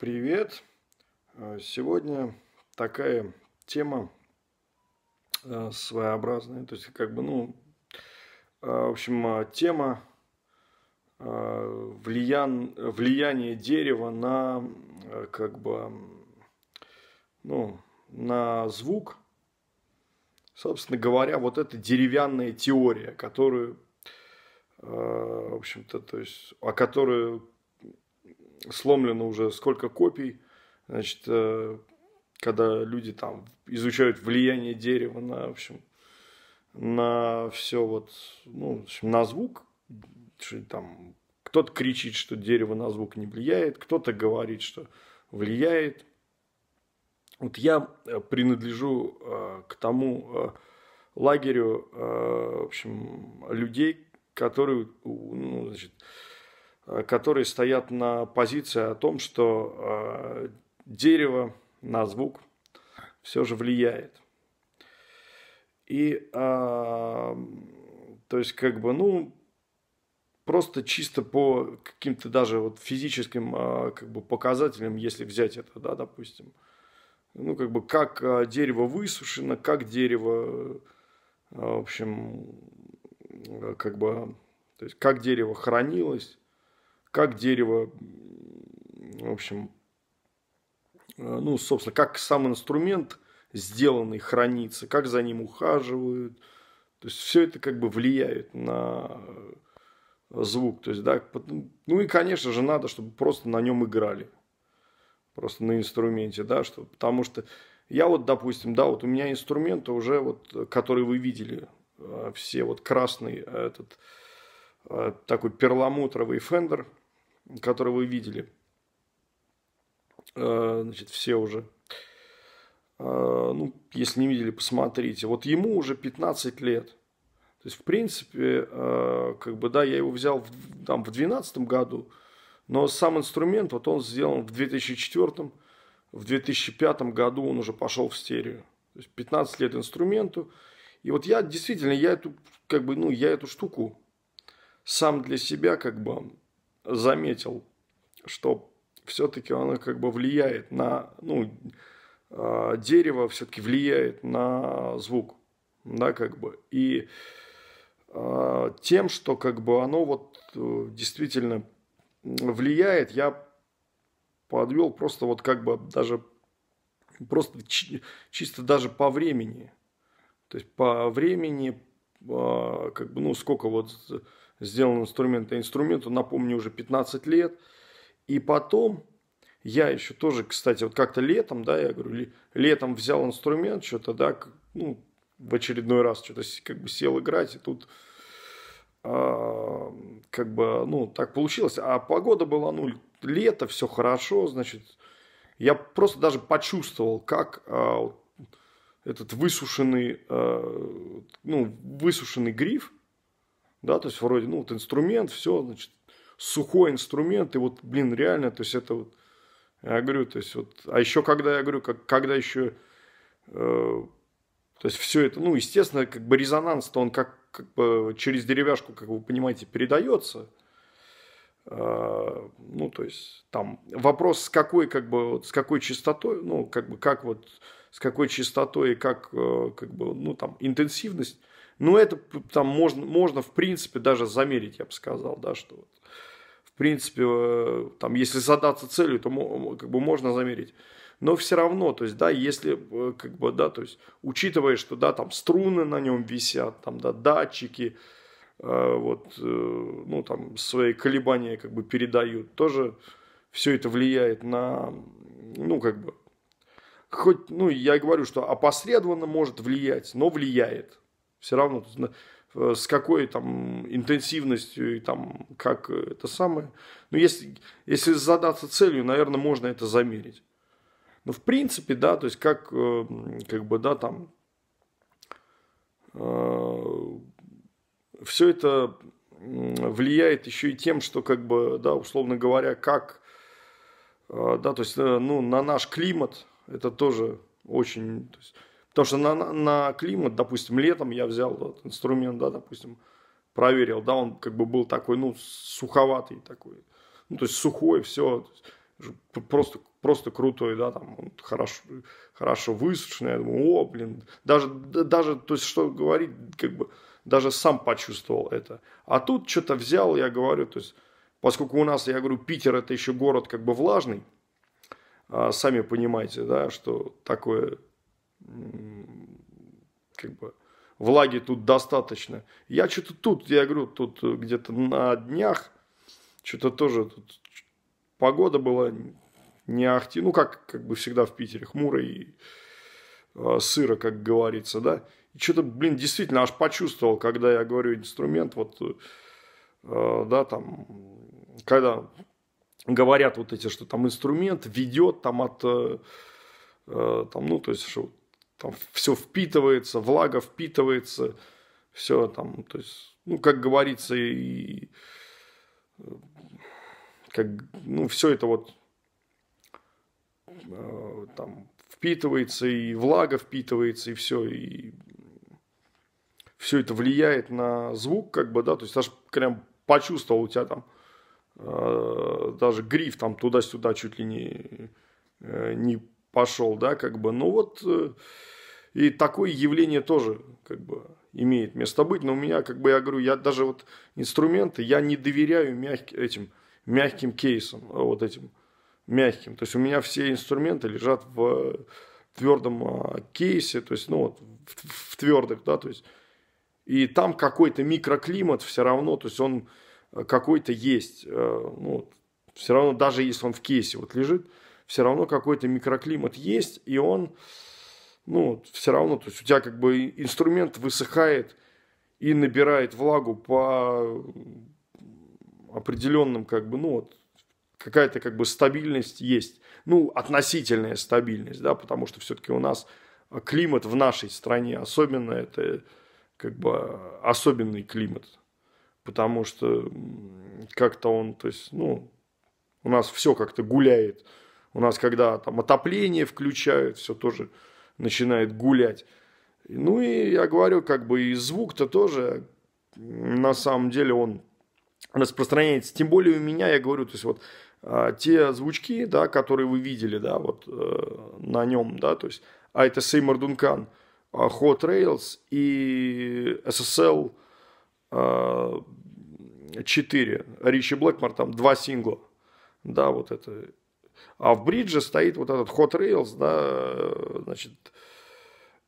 Привет! Э, сегодня такая тема э, своеобразная, то есть как бы, ну, э, в общем, тема влиян, влияние дерева на как бы, ну, на звук. Собственно говоря, вот эта деревянная теория, которую, в общем-то, то есть, о которой сломлено уже сколько копий, значит, э, когда люди там изучают влияние дерева на, в общем, на все вот, ну, в общем, на звук, что там кто-то кричит, что дерево на звук не влияет, кто-то говорит, что влияет. Вот я э, принадлежу э, к тому э, лагерю, э, в общем, людей, которые, ну, значит, э, которые стоят на позиции о том, что э, дерево на звук все же влияет. И, а, то есть, как бы, ну, просто чисто по каким-то даже вот физическим а, как бы показателям, если взять это, да, допустим, ну, как бы, как а, дерево высушено, как дерево, а, в общем, э, как бы, то есть, как дерево хранилось, как дерево, в общем, э, ну, собственно, как сам инструмент сделанный хранится, как за ним ухаживают. То есть все это как бы влияет на э, звук. То есть, да, ну и, конечно же, надо, чтобы просто на нем играли. Просто на инструменте, да, что, потому что я вот, допустим, да, вот у меня инструменты уже вот, которые вы видели, э, все вот красный этот такой перламутровый фендер – который вы видели. Э, значит, все уже. Э, ну, если не видели, посмотрите. Вот ему уже 15 лет. То есть, в принципе, э, как бы, да, я его взял в, там в 2012 году, но сам инструмент, вот он сделан в 2004, в 2005 году он уже пошел в стерео. То есть, 15 лет инструменту. И вот я действительно, я эту, как бы, ну, я эту штуку сам для себя как бы заметил, что все-таки оно как бы влияет на, ну, а, дерево все-таки влияет на звук, да, как бы. И а, тем, что как бы оно вот э, действительно влияет, я подвел просто вот как бы даже просто чисто даже по времени. То есть по времени, а, как бы, ну, сколько вот сделан инструмент инструменту, напомню, уже 15 лет. И потом я еще тоже, кстати, вот как-то летом, да, я говорю, летом взял инструмент, что-то, да, ну, в очередной раз что-то как бы сел играть, и тут а, как бы, ну, так получилось. А погода была, ну, лето, все хорошо, значит, я просто даже почувствовал, как а, этот высушенный, а, ну, высушенный гриф – да, то есть вроде, ну, вот инструмент, все, значит, сухой инструмент, и вот, блин, реально, то есть это вот, я говорю, то есть вот, а еще когда, я говорю, как, когда еще, э, то есть все это, ну, естественно, как бы резонанс-то он как, как бы через деревяшку, как вы понимаете, передается, э, а, ну, то есть там вопрос с какой, как бы, вот, с какой частотой, ну, как бы, как вот, с какой частотой и как, э, как бы, ну, там, интенсивность, ну, это там можно, можно, в принципе, даже замерить, я бы сказал, да, что вот, в принципе, э, там, если задаться целью, то как бы можно замерить. Но все равно, то есть, да, если, э, как бы, да, то есть, учитывая, что, да, там струны на нем висят, там, да, датчики, э, вот, э, ну, там, свои колебания, как бы, передают, тоже все это влияет на, ну, как бы, хоть, ну, я говорю, что опосредованно может влиять, но влияет. Все равно э, с какой там интенсивностью и там как э, это самое. Но ну, если, если задаться целью, наверное, можно это замерить. Но ну, в принципе, да, то есть как, э, как бы, да, там, э, все это влияет еще и тем, что, как бы, да, условно говоря, как, э, да, то есть, ну, на наш климат это тоже очень, то есть, Потому что на, на климат, допустим, летом я взял этот инструмент, да, допустим, проверил, да, он как бы был такой, ну, суховатый такой. Ну, то есть сухой, все, просто, просто крутой, да, там, он хорошо, хорошо высушенный, я думаю, о, блин, даже, даже, то есть, что говорить, как бы, даже сам почувствовал это. А тут что-то взял, я говорю, то есть, поскольку у нас, я говорю, Питер это еще город как бы влажный, а, сами понимаете, да, что такое как бы влаги тут достаточно. Я что-то тут, я говорю, тут э, где-то на днях, что-то тоже тут погода была не ахти, ну как, как бы всегда в Питере, хмуро и э, сыро, как говорится, да. И что-то, блин, действительно аж почувствовал, когда я говорю инструмент, вот, э, да, там, когда говорят вот эти, что там инструмент ведет там от, э, э, там, ну, то есть, что там все впитывается, влага впитывается, все там, то есть, ну, как говорится, и э, как, ну, все это вот э, там впитывается, и влага впитывается, и все, и все это влияет на звук, как бы, да, то есть даже прям почувствовал у тебя там э, даже гриф там туда-сюда чуть ли не, э, не пошел, да, как бы, ну вот, э, и такое явление тоже, как бы, имеет место быть, но у меня, как бы, я говорю, я даже вот инструменты, я не доверяю мягким, этим, мягким кейсам, а вот этим, мягким, то есть у меня все инструменты лежат в твердом а, кейсе, то есть, ну вот, в, в твердых, да, то есть, и там какой-то микроклимат все равно, то есть он э, какой-то есть, э, ну, все равно даже если он в кейсе вот лежит, все равно какой-то микроклимат есть, и он, ну, все равно, то есть у тебя как бы инструмент высыхает и набирает влагу по определенным, как бы, ну, вот, какая-то как бы стабильность есть, ну, относительная стабильность, да, потому что все-таки у нас климат в нашей стране, особенно это как бы особенный климат, потому что как-то он, то есть, ну, у нас все как-то гуляет, у нас когда там отопление включают, все тоже начинает гулять. Ну и я говорю, как бы и звук-то тоже, на самом деле, он распространяется. Тем более у меня, я говорю, то есть вот а, те звучки, да, которые вы видели, да, вот э, на нем, да, то есть, а это Сеймор Дункан, а Hot Rails и SSL э, 4, Ричи Блэкмор, там два сингла, да, вот это а в бридже стоит вот этот Hot Rails, да, э, значит,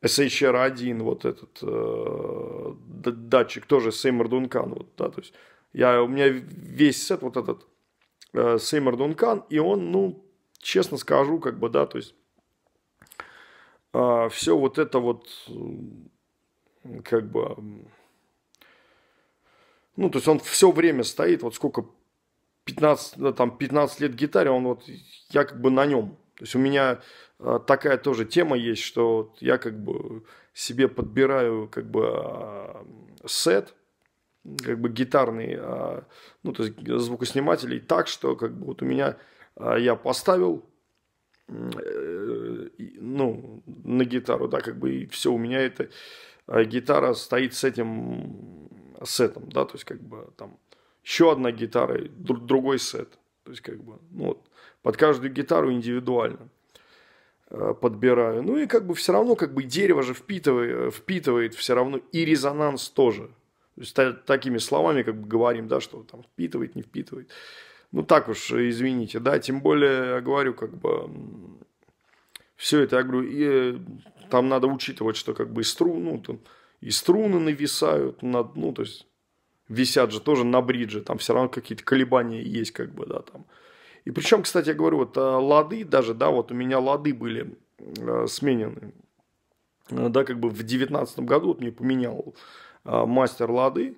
SHR-1, вот этот э, датчик, тоже Сеймер Дункан. Вот, да, то есть я, у меня весь сет вот этот э, Сеймер Дункан, и он, ну, честно скажу, как бы, да, то есть э, все вот это вот, как бы, ну, то есть он все время стоит, вот сколько 15, там, 15 лет гитаре, он вот, я как бы на нем. То есть у меня э, такая тоже тема есть, что я как бы себе подбираю как бы а, сет, как бы гитарный, а, ну, то есть звукоснимателей так, что как бы вот у меня а, я поставил, э, ну, на гитару, да, как бы и все, у меня эта э, гитара стоит с этим сетом, да, то есть как бы там еще одна гитара, друг, другой сет. То есть, как бы, ну, вот, под каждую гитару индивидуально э, подбираю. Ну и как бы все равно, как бы дерево же э, впитывает, впитывает все равно и резонанс тоже. То есть такими словами как бы говорим, да, что там впитывает, не впитывает. Ну так уж, э, извините, да, тем более, я говорю, как бы, все это, я говорю, и, там надо учитывать, что как бы и струн, ну, там, и струны нависают над, ну, то есть висят же тоже на бридже, там все равно какие-то колебания есть, как бы, да, там. И причем, кстати, я говорю, вот э, лады даже, да, вот у меня лады были э, сменены, э, да, как бы в девятнадцатом году вот мне поменял э, мастер лады,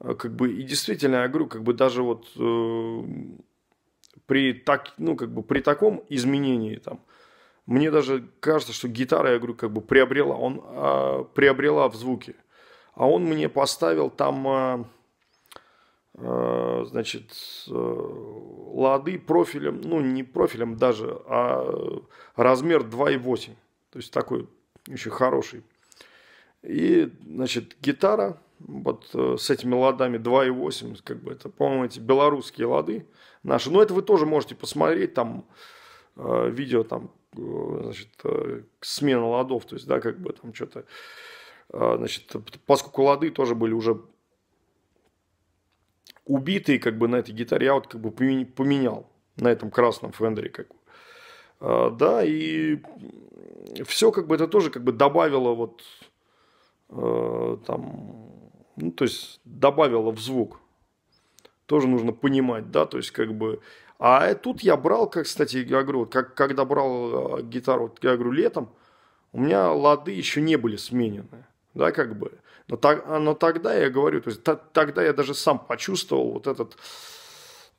э, как бы, и действительно, я говорю, как бы даже вот э, при, так, ну, как бы при таком изменении там, мне даже кажется, что гитара, я говорю, как бы приобрела, он э, приобрела в звуке, а он мне поставил там э, Э, значит, э, лады профилем, ну не профилем даже, а э, размер 2,8. То есть такой еще хороший. И, значит, гитара вот с этими ладами 2,8, как бы это, по-моему, эти белорусские лады наши. Но это вы тоже можете посмотреть, там видео, там, значит, смена ладов, то есть, да, как бы там что-то, значит, поскольку лады тоже были уже убитый как бы на этой гитаре я вот как бы поменял на этом красном фендере как бы. А, да, и все как бы это тоже как бы добавило вот э, там, ну то есть добавило в звук. Тоже нужно понимать, да, то есть как бы. А э, тут я брал, как, кстати, я говорю, как, когда брал э, гитару, я говорю, летом, у меня лады еще не были сменены, да, как бы. Но, так, а, но тогда я говорю, то есть т- тогда я даже сам почувствовал вот этот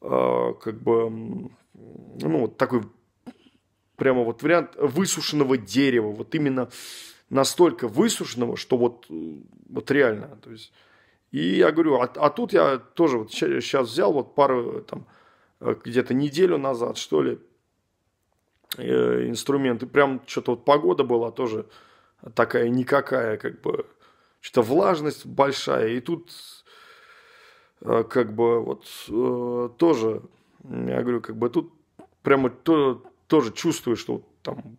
э, как бы ну вот такой прямо вот вариант высушенного дерева, вот именно настолько высушенного, что вот, вот реально, то есть, и я говорю, а, а тут я тоже вот сейчас взял вот пару, там, э, где-то неделю назад, что ли, э, инструмент, и прям что-то вот погода была тоже такая никакая, как бы, что-то влажность большая. И тут э, как бы вот э, тоже, я говорю, как бы тут прямо то, тоже чувствую что там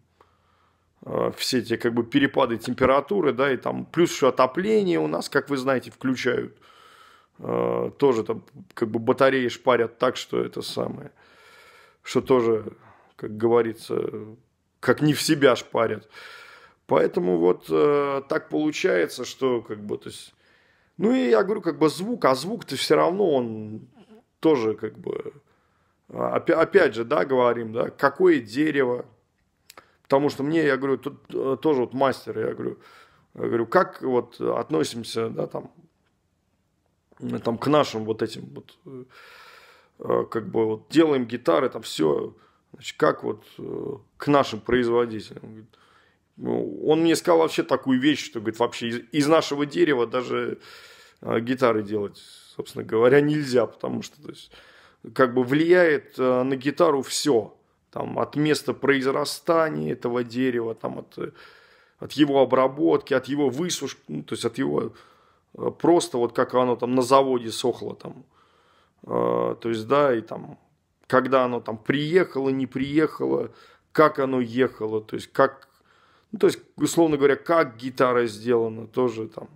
э, все эти как бы перепады температуры, да, и там плюс еще отопление у нас, как вы знаете, включают. Тоже там как бы батареи шпарят так, что это самое, что тоже, как говорится, как не в себя шпарят. Поэтому вот э, так получается, что как бы, то есть, ну и я говорю, как бы звук, а звук-то все равно он тоже как бы, а, опять, опять же, да, говорим, да, какое дерево, потому что мне, я говорю, тут э, тоже вот мастер, я говорю, я говорю, как вот относимся, да, там, там к нашим вот этим вот, э, э, как бы вот делаем гитары, там все, значит, как вот к нашим производителям, говорит, ну, он мне сказал вообще такую вещь, что, говорит, вообще из, из нашего дерева даже э, гитары делать, собственно говоря, нельзя, потому что, то есть, как бы влияет э, на гитару все, там, от места произрастания этого дерева, там, от, э, от его обработки, от его высушки, ну, то есть, от его э, просто вот как оно там на заводе сохло, там, э, то есть, да, и там, когда оно там приехало, не приехало, как оно ехало, то есть, как ну, то есть, условно говоря, как гитара сделана, тоже там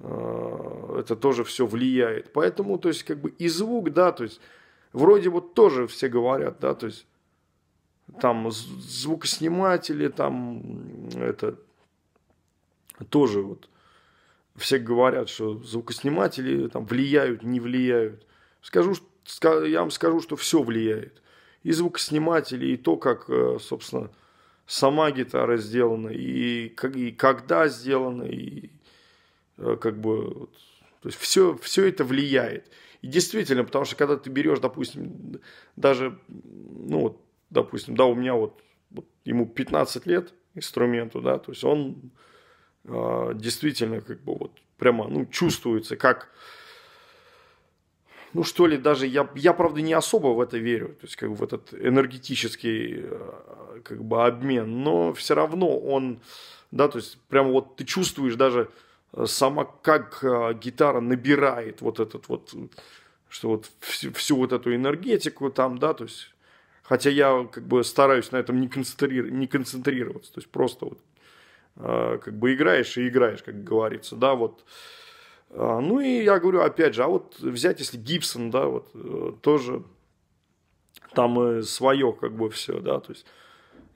э, это тоже все влияет. Поэтому, то есть, как бы и звук, да, то есть, вроде вот тоже все говорят, да, то есть, там звукосниматели, там это тоже вот все говорят, что звукосниматели там влияют, не влияют. Скажу, я вам скажу, что все влияет. И звукосниматели, и то, как, э, собственно, сама гитара сделана, и, как, и когда сделана, и э, как бы вот, то есть все, все это влияет. И действительно, потому что когда ты берешь, допустим, даже, ну вот, допустим, да, у меня вот, вот ему 15 лет инструменту, да, то есть он э, действительно как бы вот прямо, ну, чувствуется, как, э, ну что ли, даже я, я правда не особо в это верю, то есть как в этот энергетический э, как бы обмен, но все равно он, да, то есть прямо вот ты чувствуешь даже э, сама как э, гитара набирает вот этот вот, что вот всю, всю вот эту энергетику там, да, то есть Хотя я как бы стараюсь на этом не, концентрир... не концентрироваться. То есть просто вот как бы играешь и играешь, как говорится. Да, вот а, ну и я говорю, опять же, а вот взять, если Гибсон, да, вот э, тоже там свое как бы все, да, то есть.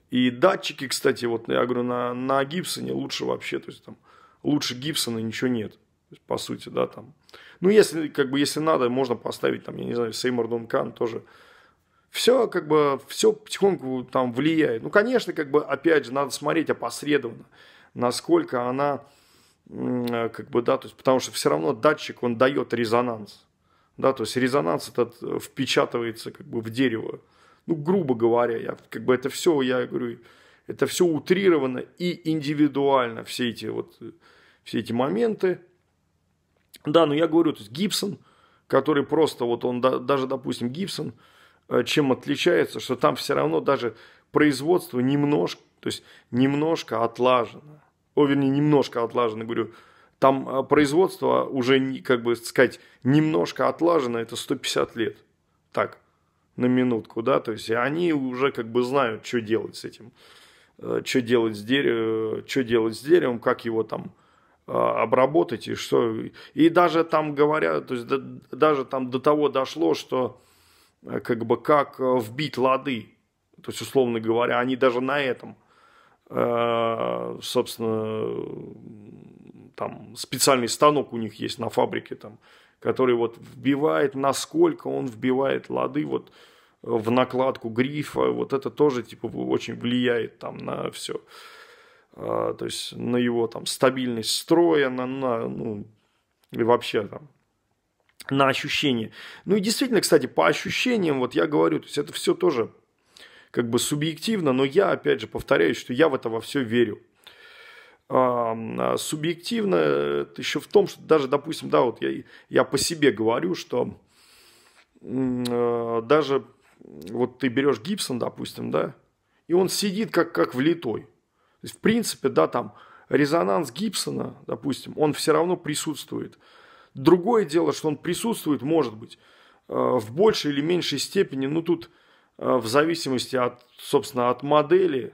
И датчики, кстати, вот я говорю, на, на Гибсоне лучше вообще, то есть там лучше Гибсона ничего нет, есть, по сути, да, там. Ну, если, как бы, если надо, можно поставить там, я не знаю, Сеймор Дункан тоже. Все, как бы, все потихоньку там влияет. Ну, конечно, как бы, опять же, надо смотреть опосредованно, насколько она Э, как бы, да, то есть, потому что все равно датчик, он дает резонанс, да, то есть резонанс этот э, впечатывается как бы в дерево, ну, грубо говоря, я, как бы это все, я говорю, это все утрировано и индивидуально, все эти вот, э, все эти моменты, да, но я говорю, то есть Гибсон, который просто, вот он, даже, допустим, Гибсон, чем отличается, что там все равно даже производство немножко, то есть немножко отлажено о, вернее, немножко отлажено, говорю, там а, производство уже, как бы сказать, немножко отлажено, это 150 лет. Так, на минутку, да, то есть они уже как бы знают, что делать с этим, э, что делать с, деревом, э, что делать с деревом, как его там а, обработать и что. И даже там говорят, то есть даже там до того дошло, что э, как бы как вбить лады, то есть условно говоря, они даже на этом – Э, собственно, там специальный станок у них есть на фабрике, там, который вот вбивает, насколько он вбивает лады вот э, в накладку грифа, вот это тоже типа очень влияет там на все, э, то есть на его там стабильность строя, на, на ну и вообще там на ощущение. Ну и действительно, кстати, по ощущениям, вот я говорю, то есть это все тоже как бы субъективно, но я, опять же, повторяю, что я в это во все верю. А, субъективно еще в том, что даже, допустим, да, вот я, я по себе говорю, что а, даже вот ты берешь Гибсон, допустим, да, и он сидит как, как влитой. То есть, в принципе, да, там резонанс Гибсона, допустим, он все равно присутствует. Другое дело, что он присутствует, может быть, а, в большей или меньшей степени, ну тут Э, в зависимости от, собственно, от модели,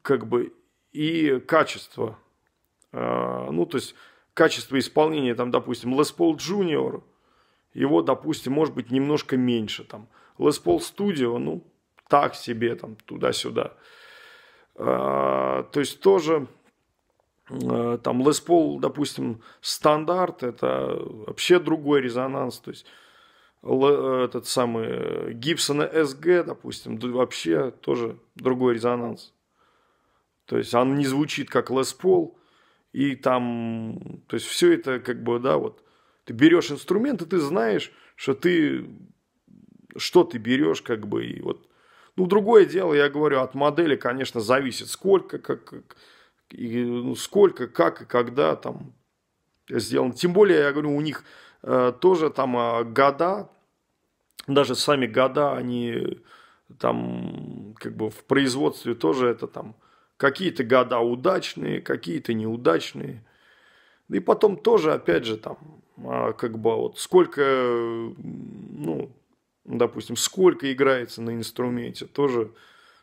как бы, и качества. Э, ну, то есть, качество исполнения, там, допустим, Les Paul Junior, его, допустим, может быть немножко меньше, там, Les Paul Studio, ну, так себе, там, туда-сюда. Э, то есть, тоже, там, Les Paul, допустим, стандарт, это вообще другой резонанс, то есть, Э, этот самый э, Гибсона СГ, допустим, вообще тоже другой резонанс. То есть он не звучит как Лес Пол, и там, то есть все это как бы, да, вот, ты берешь инструмент, и ты знаешь, что ты, что ты берешь, как бы, и вот, ну, другое дело, я говорю, от модели, конечно, зависит, сколько, как, и, ну, сколько, как и когда там сделано. Тем более, я говорю, у них Э, тоже там а, года, даже сами года, они там как бы в производстве тоже это там какие-то года удачные, какие-то неудачные. И потом тоже, опять же, там, а, как бы а вот сколько, ну, допустим, сколько играется на инструменте, тоже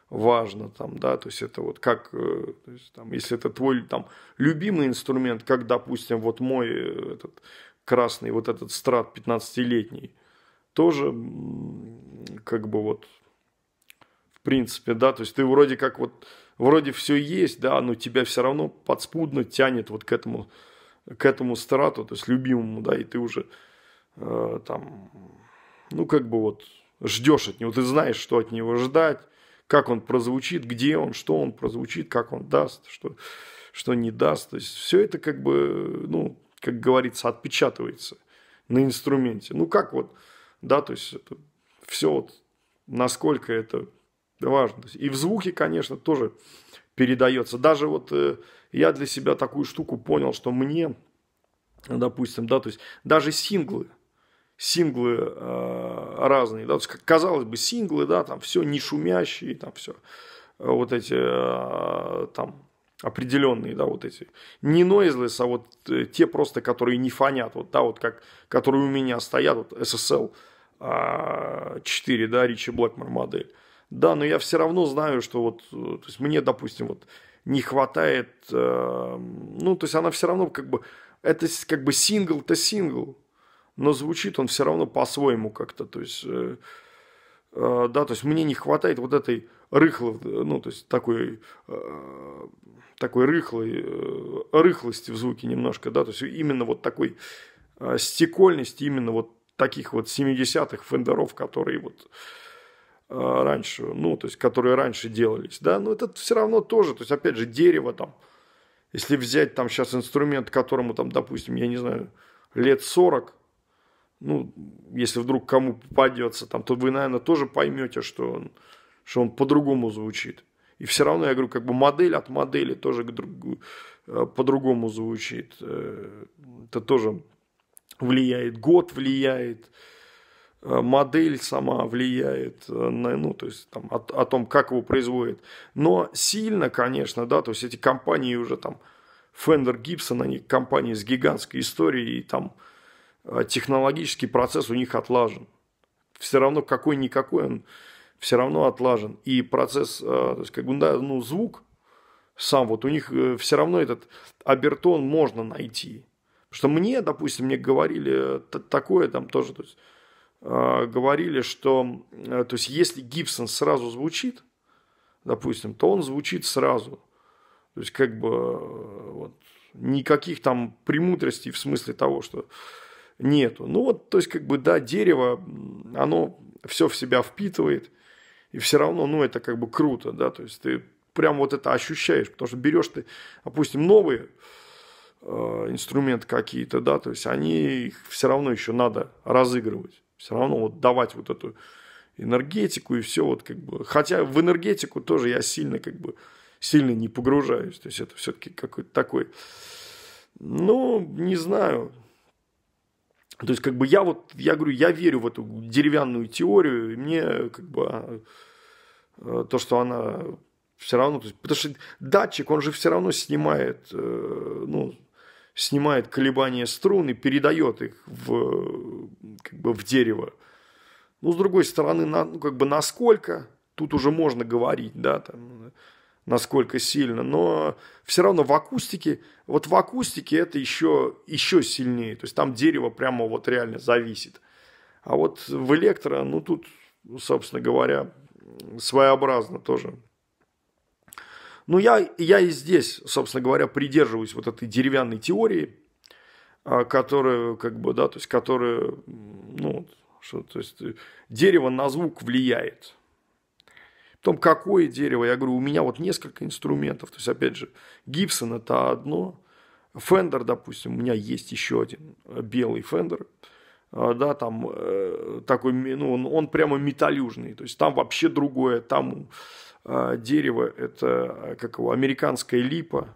важно там, да, то есть это вот как, э, то есть, там, если это твой там любимый инструмент, как, допустим, вот мой э, этот красный вот этот страт 15-летний, тоже как бы вот в принципе, да, то есть ты вроде как вот, вроде все есть, да, но тебя все равно подспудно тянет вот к этому, к этому страту, то есть любимому, да, и ты уже э, там, ну как бы вот ждешь от него, ты знаешь, что от него ждать, как он прозвучит, где он, что он прозвучит, как он даст, что, что не даст. То есть все это как бы, ну, как говорится, отпечатывается на инструменте. Ну как вот, да, то есть это все вот насколько это важно. И в звуке, конечно, тоже передается. Даже вот э, я для себя такую штуку понял, что мне, допустим, да, то есть даже синглы, синглы э, разные, да, то есть, казалось бы, синглы, да, там все не шумящие, там все а, вот эти э, там определенные, да, вот эти, не noiseless, а вот э, те просто, которые не фонят, вот, да, вот как, которые у меня стоят, вот SSL 4, а, да, Ричи Блэкмор модель. Да, но я все равно знаю, что вот, э, то есть мне, допустим, вот не хватает, э, ну, то есть она все равно как бы, это как бы сингл-то сингл, но звучит он все равно по-своему как-то, то есть, да, то есть мне не хватает вот этой рыхлов, ну, то есть такой, э, такой рыхлой, э, рыхлости в звуке немножко, да, то есть именно вот такой э, стекольности, именно вот таких вот 70-х фендеров, которые вот э, раньше, ну, то есть, которые раньше делались, да, но это все равно тоже, то есть, опять же, дерево там, если взять там сейчас инструмент, которому там, допустим, я не знаю, лет 40, ну, если вдруг кому попадется там, то вы, наверное, тоже поймете, что он что он по-другому звучит. И все равно, я говорю, как бы модель от модели тоже э, по-другому звучит. Э, это тоже влияет, год влияет, э, модель сама влияет на, ну, то есть там, о, о том, как его производят. Но сильно, конечно, да, то есть эти компании уже там, Fender Gibson они компании с гигантской историей, и там технологический процесс у них отлажен. Все равно какой-никакой он все равно отлажен. И процесс, э, то есть как бы, да, ну, звук сам, вот у них э, все равно этот обертон можно найти. Потому что мне, допустим, мне говорили э, такое там тоже, то есть, говорили, что, то есть, если Гибсон сразу звучит, допустим, то он звучит сразу. То есть, как бы, вот, никаких там премудростей в смысле того, что нету. Ну вот, то есть, как бы, да, дерево, оно все в себя впитывает, и все равно, ну, это как бы круто, да, то есть ты прям вот это ощущаешь, потому что берешь ты, допустим, новые э, инструменты какие-то, да, то есть они их все равно еще надо разыгрывать, все равно вот давать вот эту энергетику и все вот как бы, хотя в энергетику тоже я сильно как бы, сильно не погружаюсь, то есть это все-таки какой-то такой, ну, не знаю, то есть, как бы я вот, я говорю, я верю в эту деревянную теорию, и мне как бы а, а, то, что она все равно, то есть, потому что датчик, он же все равно снимает, э, ну, снимает колебания струн и передает их в, как бы в дерево. Ну, с другой стороны, на, ну, как бы насколько, тут уже можно говорить, да, там, насколько сильно, но все равно в акустике, вот в акустике это еще, еще сильнее, то есть там дерево прямо вот реально зависит. А вот в электро, ну тут, ну, собственно говоря, своеобразно тоже. Ну я, я и здесь, собственно говоря, придерживаюсь вот этой деревянной теории, а, которая, как бы, да, то есть, которая, ну, что, то есть, дерево на звук влияет том, какое дерево, я говорю, у меня вот несколько инструментов. То есть, опять же, Гибсон это одно, Фендер, допустим, у меня есть еще один белый Фендер, а, да, там э, такой, ну, он, он прямо металюжный, то есть там вообще другое, там э, дерево, это, а, как его, американская липа,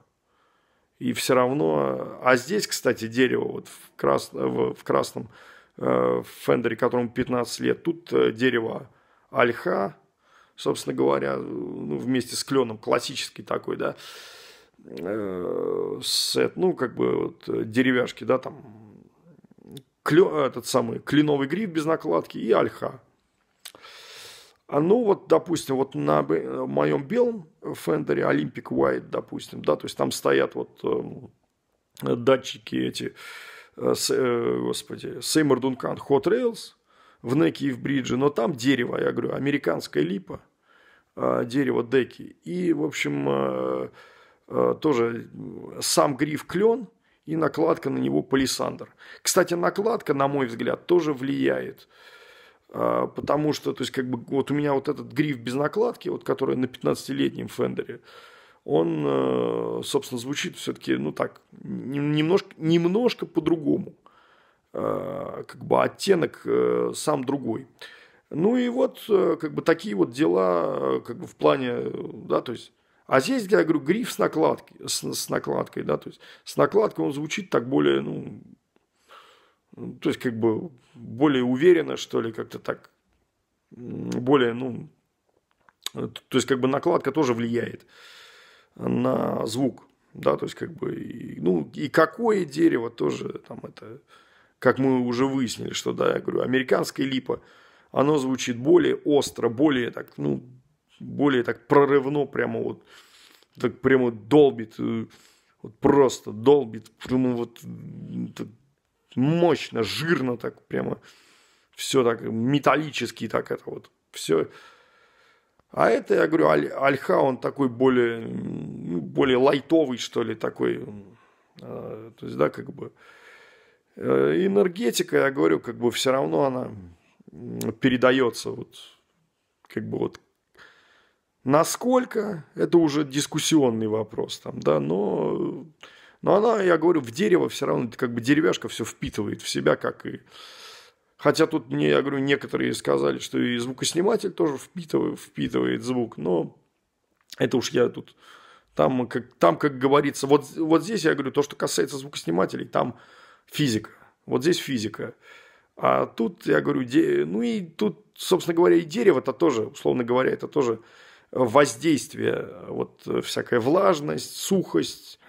и все равно, а здесь, кстати, дерево вот в, крас, в, в красном э, Фендере, которому 15 лет, тут э, дерево альха собственно говоря, ну, вместе с кленом, классический такой, да, э, сет, ну, как бы вот, э, деревяшки, да, там, клё, этот самый кленовый гриф без накладки и альха. А ну вот, допустим, вот на э, моем белом фендере Olympic White, допустим, да, то есть там стоят вот эм, датчики эти, господи, Сеймор Дункан Hot Rails, в Неке и в Бридже, но там дерево, я говорю, американская липа, а, дерево Деки. И, в общем, а, а, тоже сам гриф клен и накладка на него палисандр. Кстати, накладка, на мой взгляд, тоже влияет. Потому что, то есть, как бы, вот у меня вот этот гриф без накладки, вот который на 15-летнем Фендере, он, собственно, звучит все-таки, ну так, немножко, немножко по-другому. Э, как бы оттенок э, сам другой. Ну и вот э, как бы такие вот дела как бы в плане, да, то есть а здесь, я говорю, гриф с накладкой, с, с накладкой, да, то есть с накладкой он звучит так более, ну, то есть как бы более уверенно, что ли, как-то так, более, ну, то есть как бы накладка тоже влияет на звук, да, то есть как бы, ну, и какое дерево тоже там это как мы уже выяснили, что, да, я говорю, американская липа, оно звучит более остро, более так, ну, более так прорывно, прямо вот, так прямо долбит, э, вот просто долбит, прямо вот так мощно, жирно так прямо, все так металлически так это вот, все. А это, я говорю, аль, альха, он такой более, ну, более лайтовый, что ли, такой, а, то есть, да, как бы, Э, энергетика, я говорю, как бы все равно она передается вот как бы вот насколько это уже дискуссионный вопрос там, да, но но она, я говорю, в дерево все равно как бы деревяшка все впитывает в себя, как и Хотя тут мне, я говорю, некоторые сказали, что и звукосниматель тоже впитывает, впитывает звук, но это уж я тут там как, там, как говорится, вот, вот здесь я говорю, то, что касается звукоснимателей, там физика. Вот здесь физика. А тут, я говорю, де... ну и тут, собственно говоря, и дерево это тоже, условно говоря, это тоже воздействие, вот э, всякая влажность, сухость,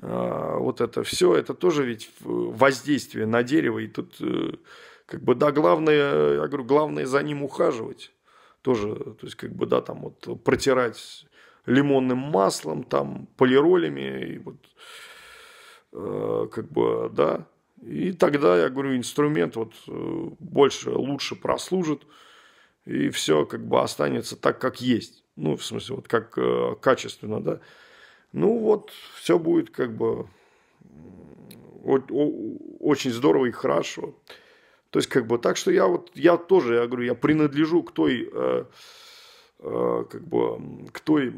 э, вот это все, это тоже ведь э, воздействие на дерево, и тут как бы, да, главное, я говорю, главное за ним ухаживать, тоже, то есть, как бы, да, там вот протирать лимонным маслом, там, полиролями, и вот, Э, как бы, да, и тогда, я говорю, инструмент вот э, больше, лучше прослужит, и все как бы останется так, как есть. Ну, в смысле, вот как э, качественно, да. Ну, вот, все будет как бы очень здорово и хорошо. То есть, как бы, так что я вот, я тоже, я говорю, я принадлежу к той, э, э, как бы, к той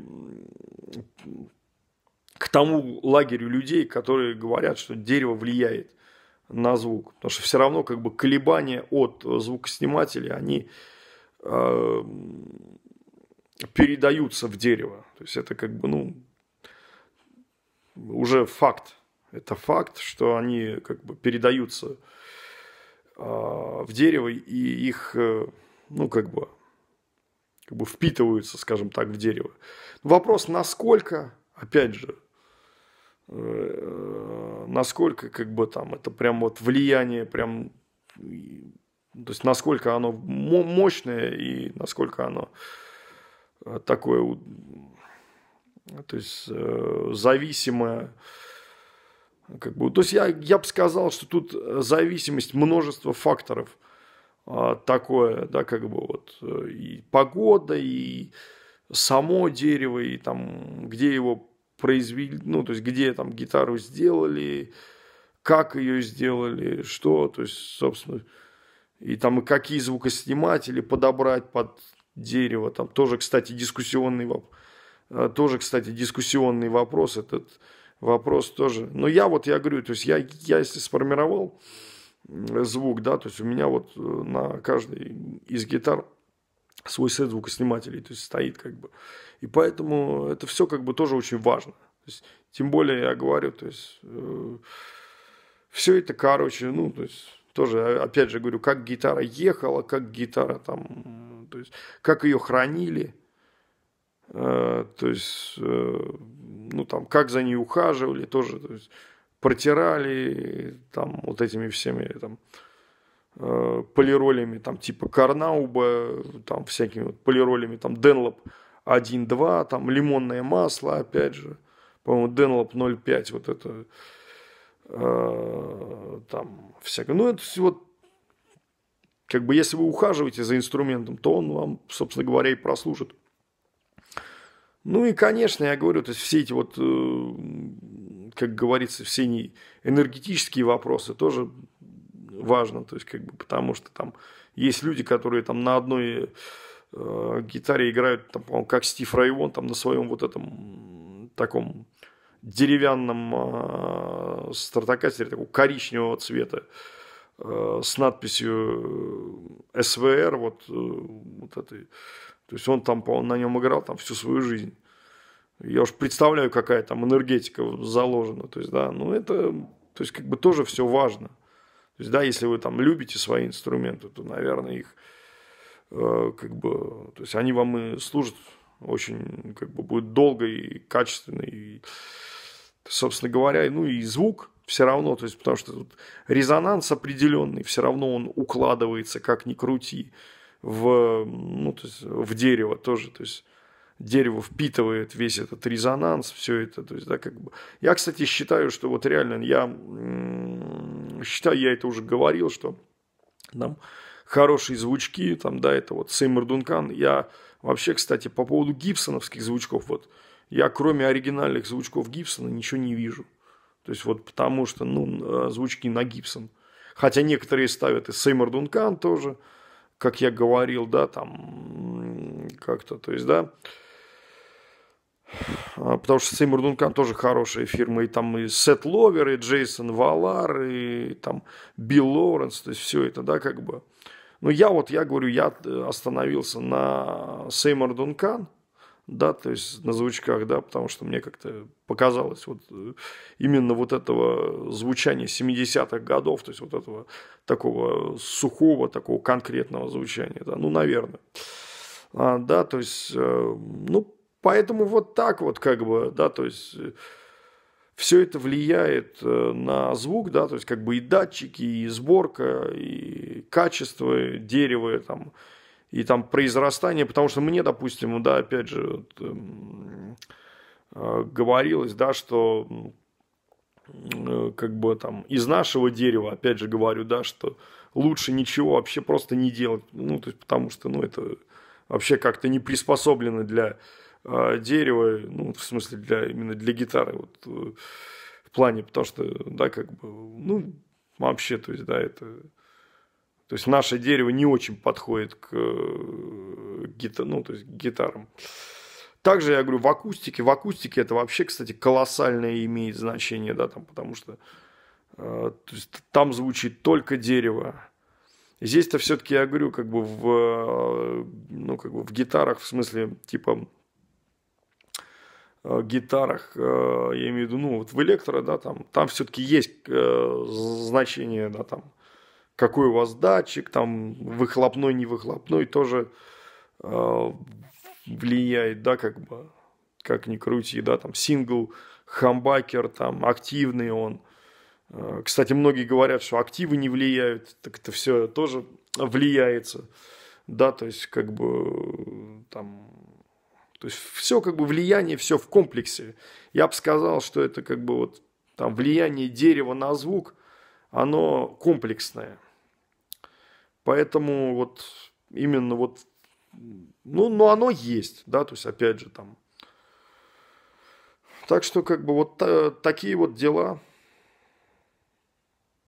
к тому лагерю людей, которые говорят, что дерево влияет на звук. Потому что все равно как бы колебания от звукоснимателей, они э, передаются в дерево. То есть это как бы, ну, уже факт. Это факт, что они как бы передаются э, в дерево и их, э, ну, как бы, как бы впитываются, скажем так, в дерево. Вопрос, насколько, опять же, Э, насколько как бы там это прям вот влияние прям то есть насколько оно мощное и насколько оно э, такое то есть э, зависимое как бы то есть я я бы сказал что тут зависимость множества факторов а, такое да как бы вот и погода и само дерево и там где его произвели, ну, то есть где там гитару сделали, как ее сделали, что, то есть, собственно, и там и какие звукосниматели подобрать под дерево, там тоже, кстати, дискуссионный вопрос, э, тоже, кстати, дискуссионный вопрос, этот вопрос тоже, но я вот, я говорю, то есть я, я если сформировал звук, да, то есть у меня вот э, на каждой из гитар свой сет звукоснимателей, то есть стоит как бы. И поэтому это все как бы тоже очень важно. То есть, тем более я говорю, то есть э, все это, короче, ну, то есть тоже, а, опять же говорю, как гитара ехала, как гитара там, то есть как ее хранили, э, то есть, э, ну, там, как за ней ухаживали, тоже, то есть протирали там вот этими всеми там э, полиролями, там, типа Карнауба, там, всякими вот полиролями, там, Денлоп 1.2, там, лимонное масло, опять же, по-моему, Денлоп 0.5, вот это, э, там, всякое. Ну, это вот, как бы, если вы ухаживаете за инструментом, то он вам, собственно говоря, и прослужит. Ну и, конечно, я говорю, то есть все эти вот, э, как говорится, все не энергетические вопросы тоже важно, то есть как бы потому что там есть люди, которые там на одной э, гитаре играют, там, как Стив Райвон, там на своем вот этом таком деревянном э, стартокатере такого коричневого цвета э, с надписью э, СВР вот э, вот этой, то есть он там он на нем играл там всю свою жизнь. Я уж представляю, какая там энергетика заложена. То есть, да, ну это, то есть, как бы тоже все важно. То есть, да, если вы там любите свои инструменты, то, наверное, их э, как бы, то есть они вам и служат очень, как бы, будет долго и качественно, и, собственно говоря, ну и звук все равно, то есть, потому что тут резонанс определенный, все равно он укладывается, как ни крути, в, ну, то есть, в дерево тоже, то есть, дерево впитывает весь этот резонанс, все это, то есть, да, как бы. Я, кстати, считаю, что вот реально я считай, я это уже говорил, что там хорошие звучки, там, да, это вот Сеймур Дункан. Я вообще, кстати, по поводу гибсоновских звучков, вот, я кроме оригинальных звучков Гибсона ничего не вижу. То есть вот потому что, ну, э, звучки на Гибсон. Хотя некоторые ставят и Сеймур Дункан тоже, как я говорил, да, там как-то, то есть, да, а, потому что Сеймур Дункан тоже хорошая фирма. И там и Сет Ловер, и Джейсон Валар, и там Билл Лоуренс. То есть все это, да, как бы. Ну, я вот, я говорю, я э, остановился на Сеймур Дункан, да, то есть на звучках, да, потому что мне как-то показалось вот э, именно вот этого звучания 70-х годов, то есть вот этого такого сухого, такого конкретного звучания, да, ну, наверное. А, да, то есть, э, ну, Поэтому вот так вот как бы, да, то есть э, все это влияет э, на звук, да, то есть как бы и датчики, и сборка, и качество дерева, там, и там произрастание, потому что мне, допустим, да, опять же, вот, эм, э, говорилось, да, что э, как бы там из нашего дерева, опять же говорю, да, что лучше ничего вообще просто не делать, ну, то есть потому что, ну, это вообще как-то не приспособлено для а, дерево, ну, в смысле, для, именно для гитары, вот, э, в плане, потому что, да, как бы, ну, вообще, то есть, да, это... То есть, наше дерево не очень подходит к, э, гита, ну, то есть, к гитарам. Также я говорю, в акустике, в акустике это вообще, кстати, колоссальное имеет значение, да, там, потому что э, то есть, там звучит только дерево. Здесь-то все-таки я говорю, как бы в, ну, как бы в гитарах, в смысле, типа Э, гитарах, э, я имею в виду, ну, вот в электро, да, там, там все-таки есть э, значение, да, там, какой у вас датчик, там, выхлопной, не выхлопной, тоже влияет, да, как бы, как ни крути, да, там, сингл, хамбакер, там, активный он. Кстати, многие говорят, что активы не влияют, так это все тоже влияется, да, то есть, как бы, там, то есть все как бы влияние, все в комплексе. Я бы сказал, что это как бы вот там влияние дерева на звук, оно комплексное. Поэтому вот именно вот, ну, но ну, оно есть, да, то есть опять же там. Так что как бы вот та, э, такие вот дела.